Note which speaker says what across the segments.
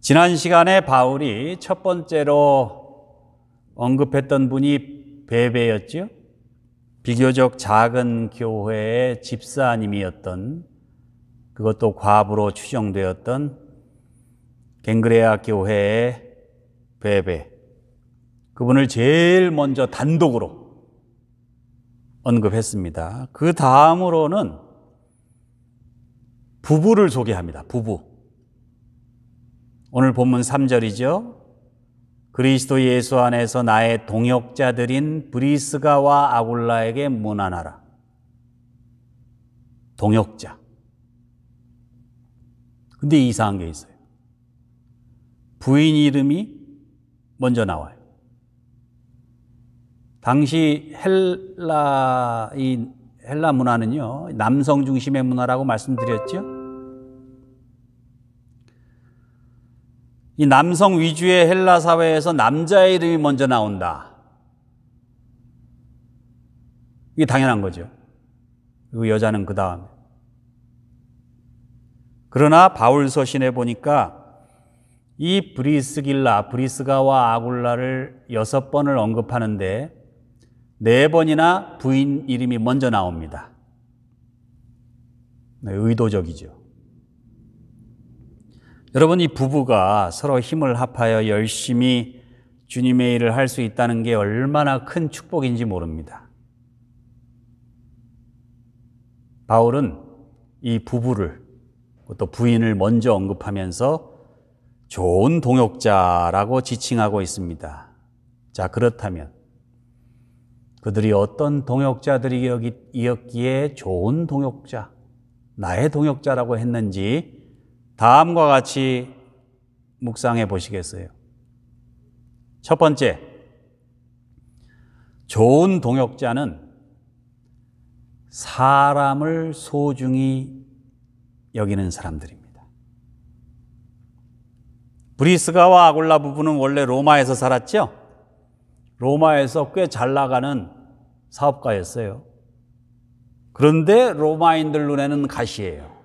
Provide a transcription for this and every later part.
Speaker 1: 지난 시간에 바울이 첫 번째로 언급했던 분이 베베였죠 비교적 작은 교회의 집사님이었던 그것도 과부로 추정되었던 갱그레아 교회의 베베. 그분을 제일 먼저 단독으로 언급했습니다. 그 다음으로는 부부를 소개합니다. 부부. 오늘 본문 3절이죠. 그리스도 예수 안에서 나의 동역자들인 브리스가와 아굴라에게 문안하라. 동역자. 근데 이상한 게 있어요. 부인 이름이 먼저 나와요. 당시 헬라인 헬라 문화는요, 남성 중심의 문화라고 말씀드렸죠. 이 남성 위주의 헬라 사회에서 남자의 이름이 먼저 나온다. 이게 당연한 거죠. 그 여자는 그다음 그러나 바울 서신에 보니까 이 브리스길라, 브리스가와 아굴라를 여섯 번을 언급하는데 네 번이나 부인 이름이 먼저 나옵니다. 의도적이죠. 여러분 이 부부가 서로 힘을 합하여 열심히 주님의 일을 할 수 있다는 게 얼마나 큰 축복인지 모릅니다. 바울은 이 부부를 또 부인을 먼저 언급하면서 좋은 동역자라고 지칭하고 있습니다. 자, 그렇다면 그들이 어떤 동역자들이었기에 좋은 동역자, 나의 동역자라고 했는지 다음과 같이 묵상해 보시겠어요? 첫 번째, 좋은 동역자는 사람을 소중히 여기는 사람들입니다. 브리스가와 아골라 부부는 원래 로마에서 살았죠? 로마에서 꽤 잘 나가는 사업가였어요. 그런데 로마인들 눈에는 가시예요.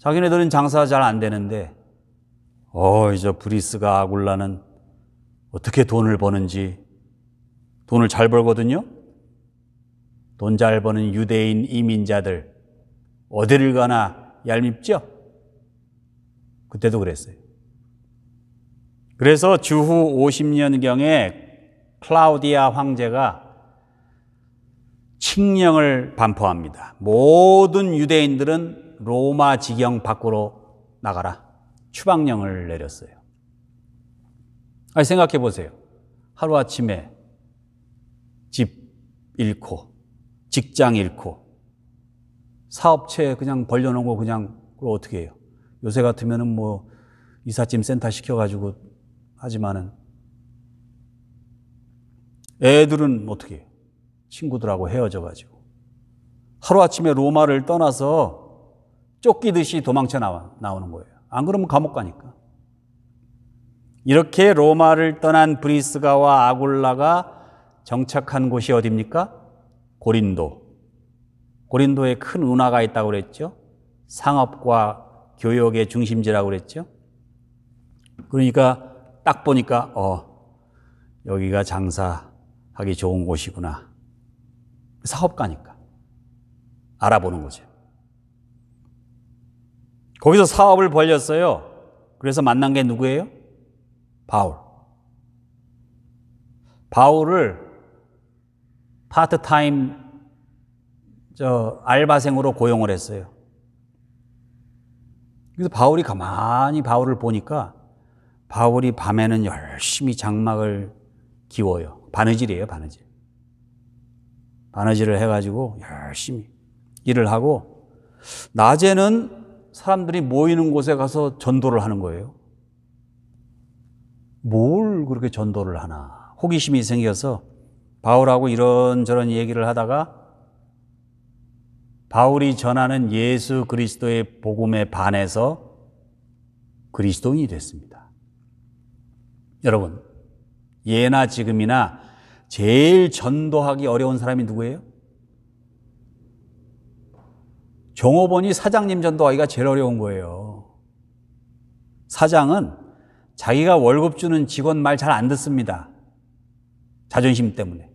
Speaker 1: 자기네들은 장사 가잘 안 되는데, 어, 이제 브리스가 아굴라는 어떻게 돈을 버는지, 돈을 잘 벌거든요? 돈 잘 버는 유대인 이민자들, 어디를 가나 얄밉죠? 그때도 그랬어요. 그래서 주후 50년경에 클라우디아 황제가 칙령을 반포합니다. 모든 유대인들은 로마 지경 밖으로 나가라. 추방령을 내렸어요. 아니, 생각해 보세요. 하루아침에 집 잃고, 직장 잃고, 사업체 그냥 벌려놓은거 그냥, 그걸 어떻게 해요? 요새 같으면은 뭐, 이삿짐 센터 시켜가지고 하지만은, 애들은 어떻게 해요? 친구들하고 헤어져가지고. 하루아침에 로마를 떠나서 쫓기듯이 도망쳐 나와, 나오는 거예요. 안 그러면 감옥 가니까. 이렇게 로마를 떠난 브리스가와 아굴라가 정착한 곳이 어딥니까? 고린도. 고린도에 큰 운하가 있다고 그랬죠. 상업과 교역의 중심지라고 그랬죠. 그러니까 딱 보니까 어 여기가 장사하기 좋은 곳이구나. 사업가니까 알아보는 거죠. 거기서 사업을 벌렸어요. 그래서 만난 게 누구예요? 바울. 바울을 파트타임 저 알바생으로 고용을 했어요. 그래서 바울이 가만히 바울을 보니까 바울이 밤에는 열심히 장막을 기워요. 바느질이에요, 바느질. 바느질을 해가지고 열심히 일을 하고, 낮에는 사람들이 모이는 곳에 가서 전도를 하는 거예요. 뭘 그렇게 전도를 하나. 호기심이 생겨서 바울하고 이런저런 얘기를 하다가 바울이 전하는 예수 그리스도의 복음에 반해서 그리스도인이 됐습니다. 여러분, 예나 지금이나 제일 전도하기 어려운 사람이 누구예요? 종업원이 사장님 전도하기가 제일 어려운 거예요. 사장은 자기가 월급 주는 직원 말 잘 안 듣습니다. 자존심 때문에.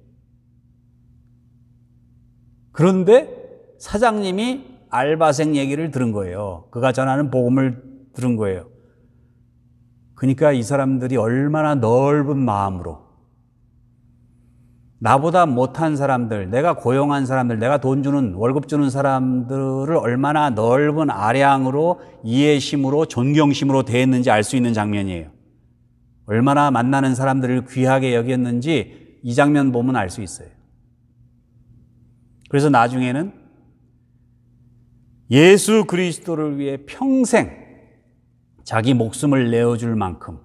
Speaker 1: 그런데 사장님이 알바생 얘기를 들은 거예요. 그가 전하는 복음을 들은 거예요. 그러니까 이 사람들이 얼마나 넓은 마음으로 나보다 못한 사람들, 내가 고용한 사람들, 내가 돈 주는, 월급 주는 사람들을 얼마나 넓은 아량으로 이해심으로 존경심으로 대했는지 알 수 있는 장면이에요. 얼마나 만나는 사람들을 귀하게 여겼는지 이 장면 보면 알 수 있어요. 그래서 나중에는 예수 그리스도를 위해 평생 자기 목숨을 내어줄 만큼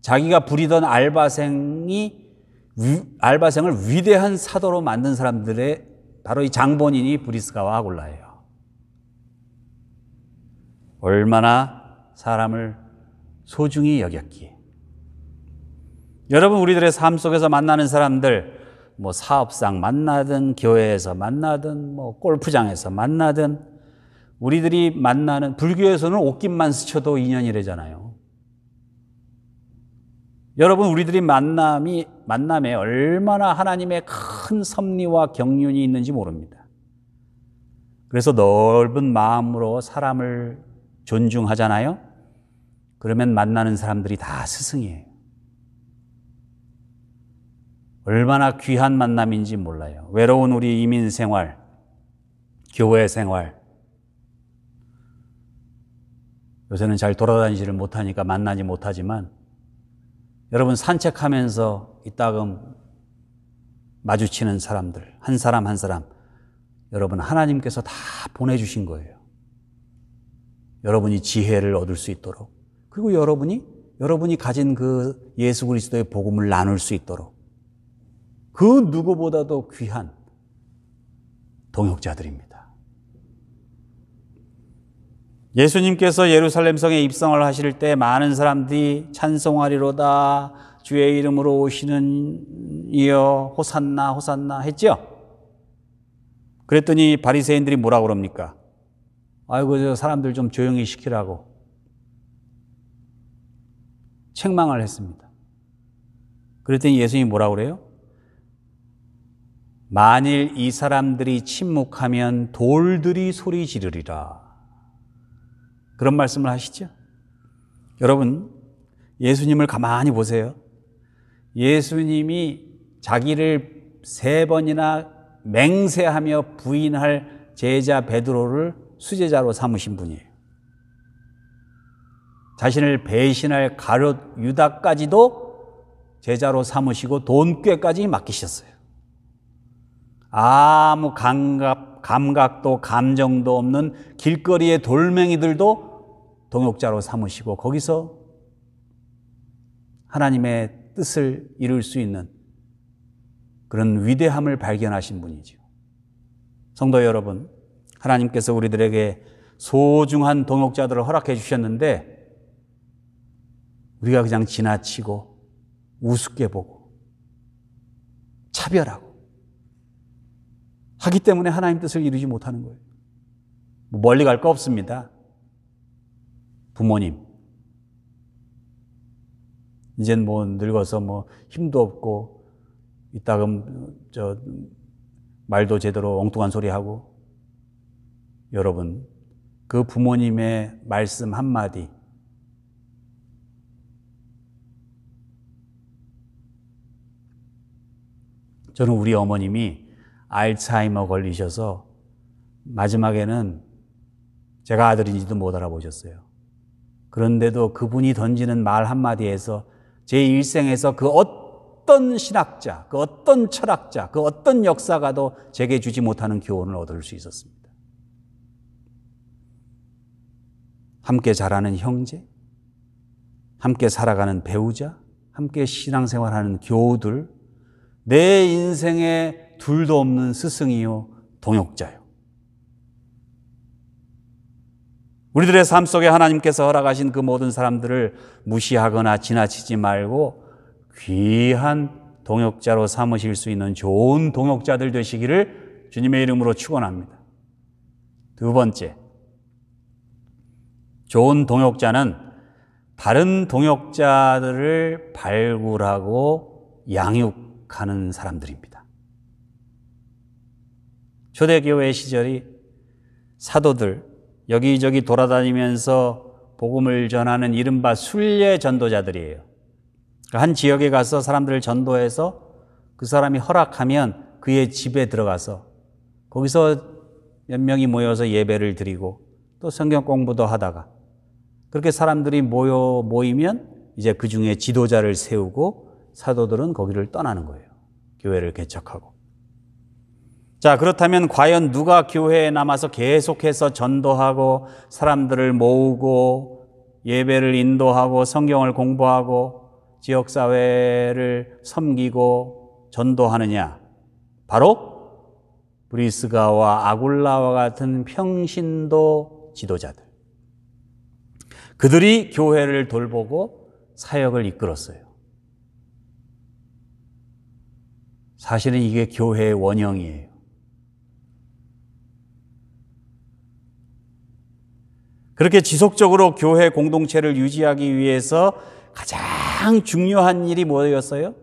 Speaker 1: 자기가 부리던 알바생이 알바생을 위대한 사도로 만든 사람들의 바로 이 장본인이 브리스가와 아골라예요. 얼마나 사람을 소중히 여겼기에. 여러분, 우리들의 삶 속에서 만나는 사람들, 뭐 사업상 만나든, 교회에서 만나든, 뭐 골프장에서 만나든, 우리들이 만나는, 불교에서는 옷깃만 스쳐도 인연이래잖아요. 여러분 우리들이 만남이 만남에 얼마나 하나님의 큰 섭리와 경륜이 있는지 모릅니다. 그래서 넓은 마음으로 사람을 존중하잖아요. 그러면 만나는 사람들이 다 스승이에요. 얼마나 귀한 만남인지 몰라요. 외로운 우리 이민 생활, 교회 생활. 요새는 잘 돌아다니지를 못하니까 만나지 못하지만 여러분 산책하면서 이따금 마주치는 사람들, 한 사람 한 사람, 여러분 하나님께서 다 보내주신 거예요. 여러분이 지혜를 얻을 수 있도록, 그리고 여러분이, 여러분이 가진 그 예수 그리스도의 복음을 나눌 수 있도록, 그 누구보다도 귀한 동역자들입니다. 예수님께서 예루살렘성에 입성을 하실 때 많은 사람들이 찬송하리로다 주의 이름으로 오시는 이여 호산나 호산나 했죠. 그랬더니 바리새인들이 뭐라 그럽니까? 아이고 저 사람들 좀 조용히 시키라고 책망을 했습니다. 그랬더니 예수님이 뭐라 그래요? 만일 이 사람들이 침묵하면 돌들이 소리 지르리라. 그런 말씀을 하시죠. 여러분, 예수님을 가만히 보세요. 예수님이 자기를 세 번이나 맹세하며 부인할 제자 베드로를 수제자로 삼으신 분이에요. 자신을 배신할 가룟 유다까지도 제자로 삼으시고 돈꾀까지 맡기셨어요. 아무 감각 감각도 감정도 없는 길거리의 돌멩이들도 동역자로 삼으시고 거기서 하나님의 뜻을 이룰 수 있는 그런 위대함을 발견하신 분이죠 성도 여러분, 하나님께서 우리들에게 소중한 동역자들을 허락해 주셨는데 우리가 그냥 지나치고 우습게 보고 차별하고 하기 때문에 하나님 뜻을 이루지 못하는 거예요. 뭐 멀리 갈 거 없습니다. 부모님. 이젠 뭐 늙어서 뭐 힘도 없고 이따금 저 말도 제대로 엉뚱한 소리 하고 여러분 그 부모님의 말씀 한마디 저는 우리 어머님이 알츠하이머 걸리셔서 마지막에는 제가 아들인지도 못 알아보셨어요. 그런데도 그분이 던지는 말 한마디에서 제 일생에서 그 어떤 신학자, 그 어떤 철학자, 그 어떤 역사가도 제게 주지 못하는 교훈을 얻을 수 있었습니다. 함께 자라는 형제, 함께 살아가는 배우자, 함께 신앙생활하는 교우들, 내 인생의 둘도 없는 스승이요, 동역자요. 우리들의 삶 속에 하나님께서 허락하신 그 모든 사람들을 무시하거나 지나치지 말고 귀한 동역자로 삼으실 수 있는 좋은 동역자들 되시기를 주님의 이름으로 축원합니다. 두 번째. 좋은 동역자는 다른 동역자들을 발굴하고 양육하는 사람들입니다. 초대교회 시절이 사도들 여기저기 돌아다니면서 복음을 전하는 이른바 순례 전도자들이에요. 그러니까 한 지역에 가서 사람들을 전도해서 그 사람이 허락하면 그의 집에 들어가서 거기서 몇 명이 모여서 예배를 드리고 또 성경 공부도 하다가 그렇게 사람들이 모여 모이면 이제 그 중에 지도자를 세우고 사도들은 거기를 떠나는 거예요. 교회를 개척하고. 자, 그렇다면 과연 누가 교회에 남아서 계속해서 전도하고 사람들을 모으고 예배를 인도하고 성경을 공부하고 지역사회를 섬기고 전도하느냐? 바로 브리스가와 아굴라와 같은 평신도 지도자들. 그들이 교회를 돌보고 사역을 이끌었어요. 사실은 이게 교회의 원형이에요. 그렇게 지속적으로 교회 공동체를 유지하기 위해서 가장 중요한 일이 뭐였어요?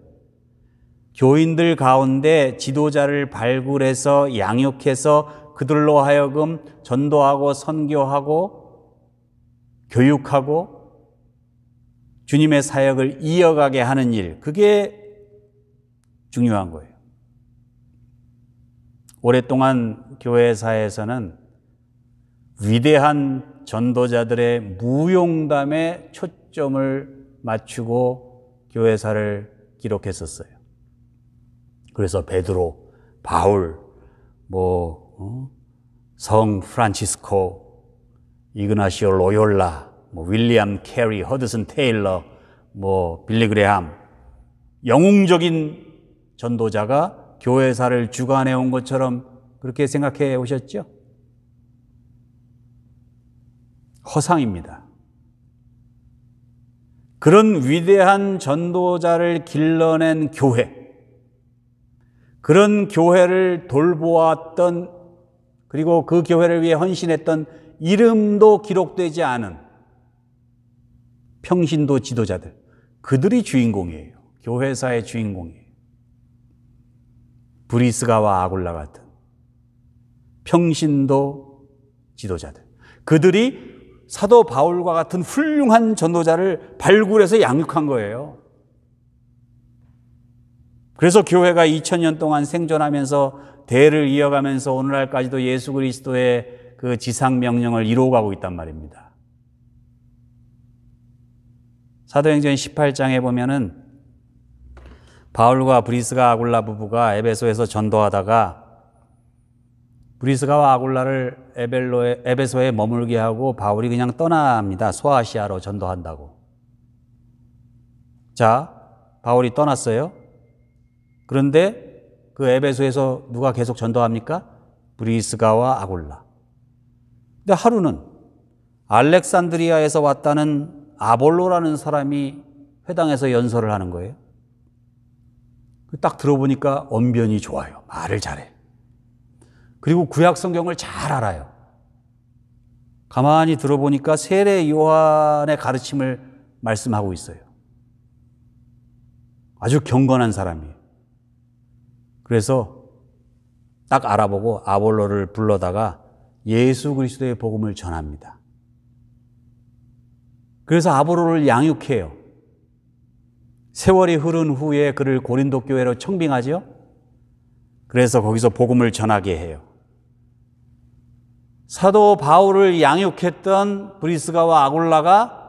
Speaker 1: 교인들 가운데 지도자를 발굴해서 양육해서 그들로 하여금 전도하고 선교하고 교육하고 주님의 사역을 이어가게 하는 일. 그게 중요한 거예요. 오랫동안 교회사에서는 위대한 전도자들의 무용담에 초점을 맞추고 교회사를 기록했었어요. 그래서 베드로, 바울, 뭐, 어? 성 프란치스코, 이그나시오 로욜라, 뭐 윌리엄 캐리, 허드슨 테일러, 뭐 빌리 그레함, 영웅적인 전도자가 교회사를 주관해 온 것처럼 그렇게 생각해 오셨죠? 허상입니다. 그런 위대한 전도자를 길러낸 교회, 그런 교회를 돌보았던, 그리고 그 교회를 위해 헌신했던 이름도 기록되지 않은 평신도 지도자들, 그들이 주인공이에요. 교회사의 주인공이에요. 브리스가와 아굴라 같은 평신도 지도자들. 그들이 사도 바울과 같은 훌륭한 전도자를 발굴해서 양육한 거예요. 그래서 교회가 2000년 동안 생존하면서 대를 이어가면서 오늘날까지도 예수 그리스도의 그 지상 명령을 이루어가고 있단 말입니다. 사도행전 18장에 보면은 바울과 브리스가 아굴라 부부가 에베소에서 전도하다가 브리스가와 아굴라를 에벨로에, 에베소에 머물게 하고 바울이 그냥 떠납니다. 소아시아로 전도한다고. 자, 바울이 떠났어요. 그런데 그 에베소에서 누가 계속 전도합니까? 브리스가와 아굴라. 근데 하루는 알렉산드리아에서 왔다는 아볼로라는 사람이 회당에서 연설을 하는 거예요. 딱 들어보니까 언변이 좋아요. 말을 잘해. 그리고 구약 성경을 잘 알아요. 가만히 들어보니까 세례 요한의 가르침을 말씀하고 있어요. 아주 경건한 사람이에요. 그래서 딱 알아보고 아볼로를 불러다가 예수 그리스도의 복음을 전합니다. 그래서 아볼로를 양육해요. 세월이 흐른 후에 그를 고린도 교회로 청빙하지요. 그래서 거기서 복음을 전하게 해요. 사도 바울을 양육했던 브리스가와 아굴라가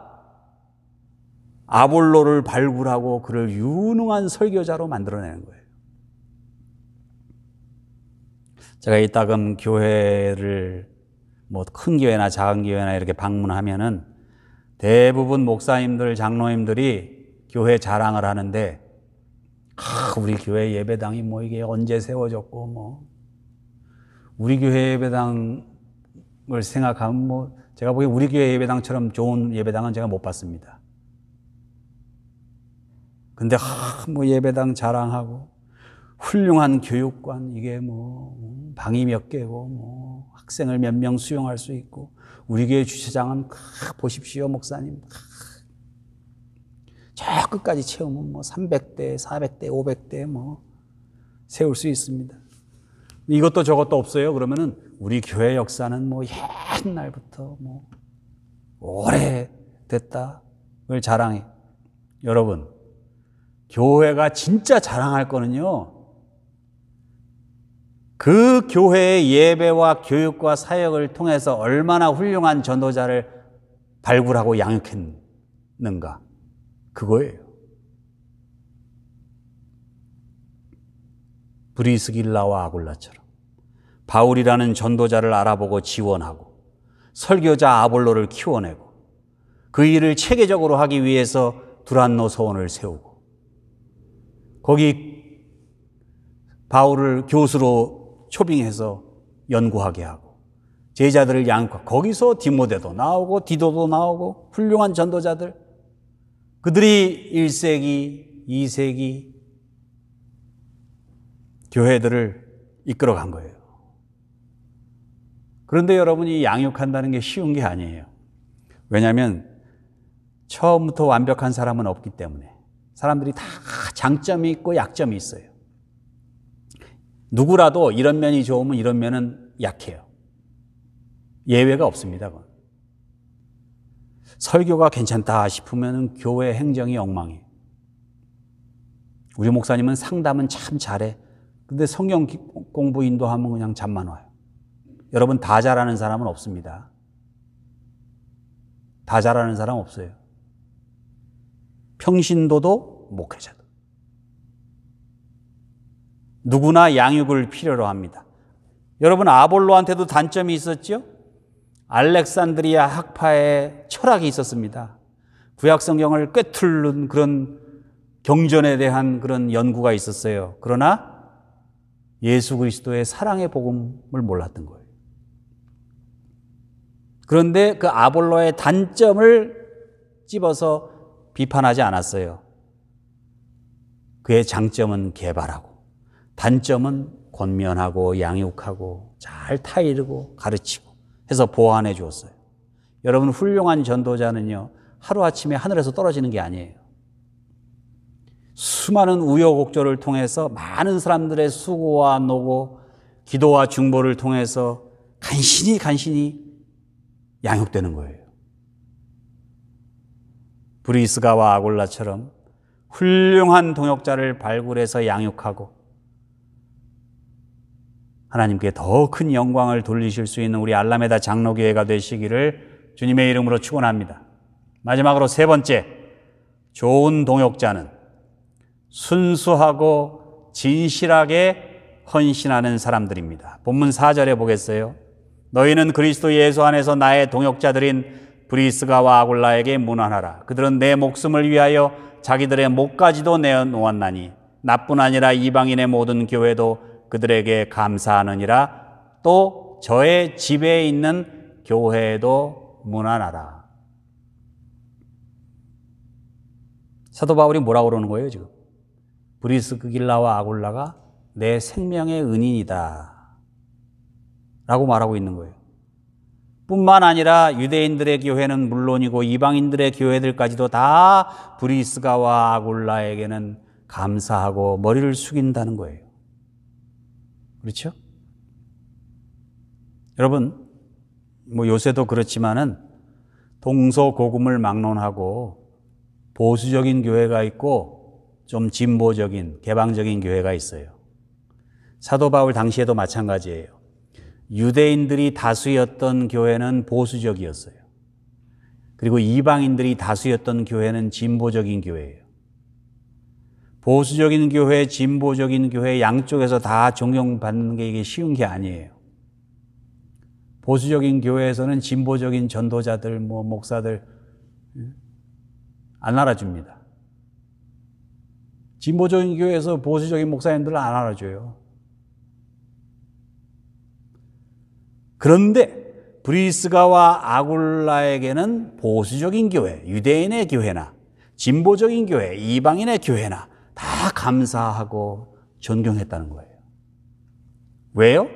Speaker 1: 아볼로를 발굴하고 그를 유능한 설교자로 만들어내는 거예요. 제가 이따금 교회를 뭐 큰 교회나 작은 교회나 이렇게 방문하면은 대부분 목사님들, 장로님들이 교회 자랑을 하는데 아, 우리 교회 예배당이 뭐 이게 언제 세워졌고 뭐 우리 교회 예배당 걸 생각하면 뭐 제가 보기엔 우리 교회 예배당처럼 좋은 예배당은 제가 못 봤습니다. 근데 하, 뭐 예배당 자랑하고 훌륭한 교육관 이게 뭐 방이 몇 개고 뭐 학생을 몇 명 수용할 수 있고 우리 교회 주차장은 크, 보십시오 목사님 저 끝까지 채우면 뭐 300대, 400대, 500대 뭐 세울 수 있습니다. 이것도 저것도 없어요. 그러면은 우리 교회 역사는 뭐 옛날부터 뭐 오래 됐다를 자랑해. 여러분, 교회가 진짜 자랑할 거는요. 그 교회의 예배와 교육과 사역을 통해서 얼마나 훌륭한 전도자를 발굴하고 양육했는가. 그거예요. 브리스길라와 아굴라처럼 바울이라는 전도자를 알아보고 지원하고 설교자 아볼로를 키워내고 그 일을 체계적으로 하기 위해서 두란노 서원을 세우고 거기 바울을 교수로 초빙해서 연구하게 하고 제자들을 양육 거기서 디모데도 나오고 디도도 나오고 훌륭한 전도자들 그들이 1세기, 2세기, 교회들을 이끌어 간 거예요. 그런데 여러분이 양육한다는 게 쉬운 게 아니에요. 왜냐하면 처음부터 완벽한 사람은 없기 때문에 사람들이 다 장점이 있고 약점이 있어요. 누구라도 이런 면이 좋으면 이런 면은 약해요. 예외가 없습니다. 그건. 설교가 괜찮다 싶으면 교회 행정이 엉망이에요. 우리 목사님은 상담은 참 잘해. 근데 성경 공부 인도하면 그냥 잠만 와요. 여러분 다 잘하는 사람은 없습니다. 다 잘하는 사람 없어요. 평신도도 목회자도. 누구나 양육을 필요로 합니다. 여러분 아볼로한테도 단점이 있었죠? 알렉산드리아 학파의 철학이 있었습니다. 구약 성경을 꿰뚫는 그런 경전에 대한 그런 연구가 있었어요. 그러나 예수 그리스도의 사랑의 복음을 몰랐던 거예요. 그런데 그 아볼로의 단점을 집어서 비판하지 않았어요. 그의 장점은 개발하고, 단점은 권면하고, 양육하고, 잘 타이르고, 가르치고 해서 보완해 주었어요. 여러분, 훌륭한 전도자는요, 하루아침에 하늘에서 떨어지는 게 아니에요. 수많은 우여곡절을 통해서 많은 사람들의 수고와 노고, 기도와 중보를 통해서 간신히 간신히 양육되는 거예요. 브리스가와 아골라처럼 훌륭한 동역자를 발굴해서 양육하고 하나님께 더 큰 영광을 돌리실 수 있는 우리 알라메다 장로교회가 되시기를 주님의 이름으로 축원합니다. 마지막으로 세 번째, 좋은 동역자는 순수하고 진실하게 헌신하는 사람들입니다. 본문 4절에 보겠어요. 너희는 그리스도 예수 안에서 나의 동역자들인 브리스가와 아굴라에게 문안하라. 그들은 내 목숨을 위하여 자기들의 목까지도 내어놓았나니 나뿐 아니라 이방인의 모든 교회도 그들에게 감사하느니라 또 저의 집에 있는 교회에도 문안하라. 사도 바울이 뭐라고 그러는 거예요, 지금? 브리스길라와 그 아굴라가 내 생명의 은인이다. 라고 말하고 있는 거예요. 뿐만 아니라 유대인들의 교회는 물론이고 이방인들의 교회들까지도 다 브리스가와 아굴라에게는 감사하고 머리를 숙인다는 거예요. 그렇죠? 여러분, 뭐 요새도 그렇지만은 동서고금을 막론하고 보수적인 교회가 있고 좀 진보적인 개방적인 교회가 있어요. 사도 바울 당시에도 마찬가지예요. 유대인들이 다수였던 교회는 보수적이었어요. 그리고 이방인들이 다수였던 교회는 진보적인 교회예요. 보수적인 교회, 진보적인 교회 양쪽에서 다 존경받는 게 이게 쉬운 게 아니에요. 보수적인 교회에서는 진보적인 전도자들, 뭐 목사들 안 알아줍니다. 진보적인 교회에서 보수적인 목사님들을 안 알아줘요. 그런데 브리스가와 아굴라에게는 보수적인 교회, 유대인의 교회나 진보적인 교회, 이방인의 교회나 다 감사하고 존경했다는 거예요. 왜요?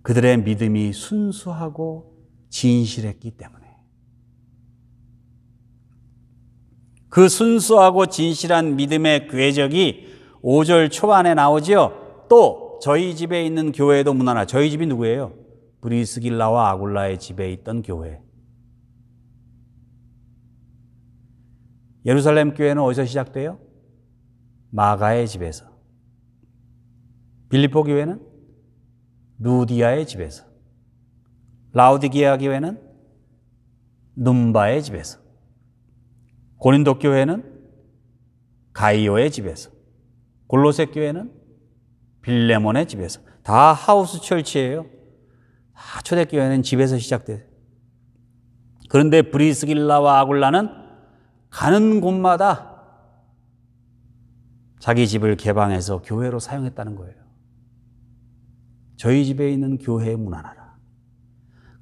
Speaker 1: 그들의 믿음이 순수하고 진실했기 때문에. 그 순수하고 진실한 믿음의 궤적이 5절 초반에 나오지요. 또 저희 집에 있는 교회도 문화나 저희 집이 누구예요? 브리스길라와 아굴라의 집에 있던 교회. 예루살렘 교회는 어디서 시작돼요? 마가의 집에서. 빌리포 교회는 루디아의 집에서. 라우디기아 교회는 눈바의 집에서. 고린도 교회는 가이오의 집에서, 골로새 교회는 빌레몬의 집에서 다 하우스 철치예요. 다 초대교회는 집에서 시작돼요. 그런데 브리스길라와 아굴라는 가는 곳마다 자기 집을 개방해서 교회로 사용했다는 거예요. 저희 집에 있는 교회의 문화나라.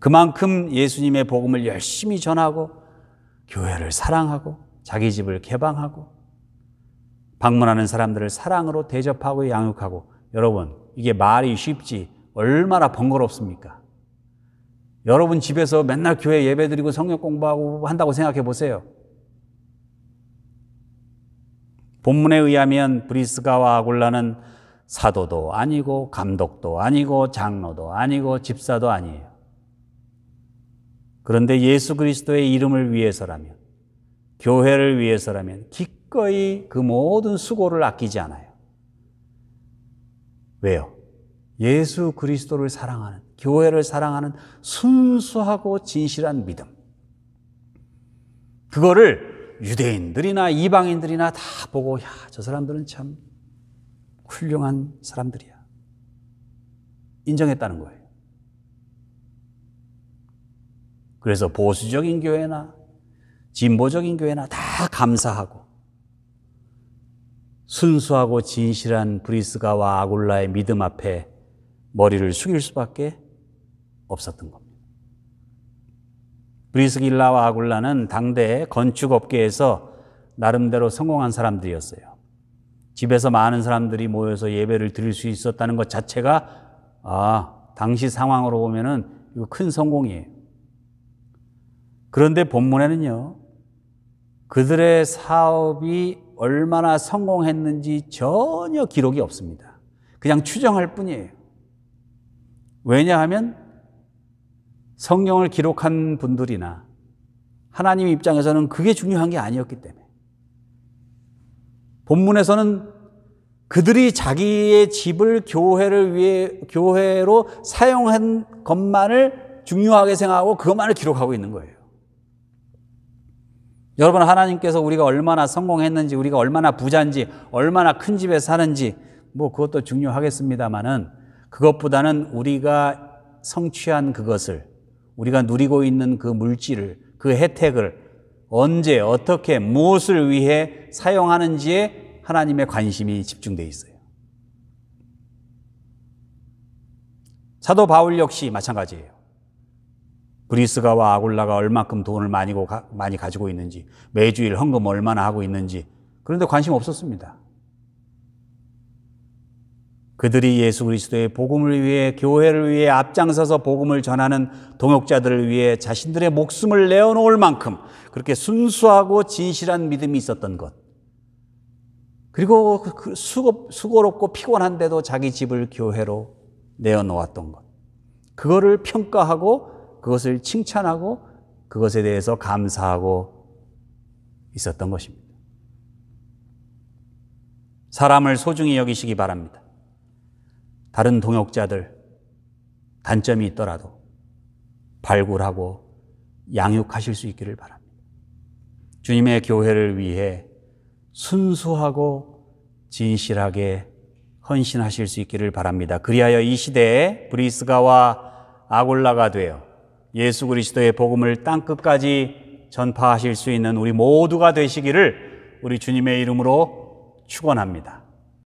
Speaker 1: 그만큼 예수님의 복음을 열심히 전하고 교회를 사랑하고 자기 집을 개방하고 방문하는 사람들을 사랑으로 대접하고 양육하고 여러분 이게 말이 쉽지 얼마나 번거롭습니까? 여러분 집에서 맨날 교회 예배드리고 성역 공부하고 한다고 생각해 보세요. 본문에 의하면 브리스가와 아굴라는 사도도 아니고 감독도 아니고 장로도 아니고 집사도 아니에요. 그런데 예수 그리스도의 이름을 위해서라면, 교회를 위해서라면 기꺼이 그 모든 수고를 아끼지 않아요. 왜요? 예수 그리스도를 사랑하는, 교회를 사랑하는 순수하고 진실한 믿음. 그거를 유대인들이나 이방인들이나 다 보고, 야, 저 사람들은 참 훌륭한 사람들이야. 인정했다는 거예요. 그래서 보수적인 교회나 진보적인 교회나 다 감사하고 순수하고 진실한 브리스가와 아굴라의 믿음 앞에 머리를 숙일 수밖에 없었던 겁니다. 브리스길라와 아굴라는 당대 건축업계에서 나름대로 성공한 사람들이었어요. 집에서 많은 사람들이 모여서 예배를 드릴 수 있었다는 것 자체가 아, 당시 상황으로 보면은 이거 큰 성공이에요. 그런데 본문에는요, 그들의 사업이 얼마나 성공했는지 전혀 기록이 없습니다. 그냥 추정할 뿐이에요. 왜냐하면 성경을 기록한 분들이나 하나님 입장에서는 그게 중요한 게 아니었기 때문에. 본문에서는 그들이 자기의 집을 교회를 위해, 교회로 사용한 것만을 중요하게 생각하고 그것만을 기록하고 있는 거예요. 여러분 하나님께서 우리가 얼마나 성공했는지 우리가 얼마나 부자인지 얼마나 큰 집에 사는지 뭐 그것도 중요하겠습니다만은 그것보다는 우리가 성취한 그것을 우리가 누리고 있는 그 물질을 그 혜택을 언제 어떻게 무엇을 위해 사용하는지에 하나님의 관심이 집중되어 있어요. 사도 바울 역시 마찬가지예요. 브리스가와 아굴라가 얼만큼 돈을 많이, 고, 많이 가지고 있는지, 매주일 헌금 얼마나 하고 있는지, 그런데 관심 없었습니다. 그들이 예수 그리스도의 복음을 위해, 교회를 위해 앞장서서 복음을 전하는 동역자들을 위해 자신들의 목숨을 내어놓을 만큼 그렇게 순수하고 진실한 믿음이 있었던 것. 그리고 그, 그 수고, 수고롭고 피곤한데도 자기 집을 교회로 내어놓았던 것. 그거를 평가하고 그것을 칭찬하고 그것에 대해서 감사하고 있었던 것입니다. 사람을 소중히 여기시기 바랍니다. 다른 동역자들 단점이 있더라도 발굴하고 양육하실 수 있기를 바랍니다. 주님의 교회를 위해 순수하고 진실하게 헌신하실 수 있기를 바랍니다. 그리하여 이 시대에 브리스가와 아골라가 되어 예수 그리스도의 복음을 땅 끝까지 전파하실 수 있는 우리 모두가 되시기를 우리 주님의 이름으로 축원합니다.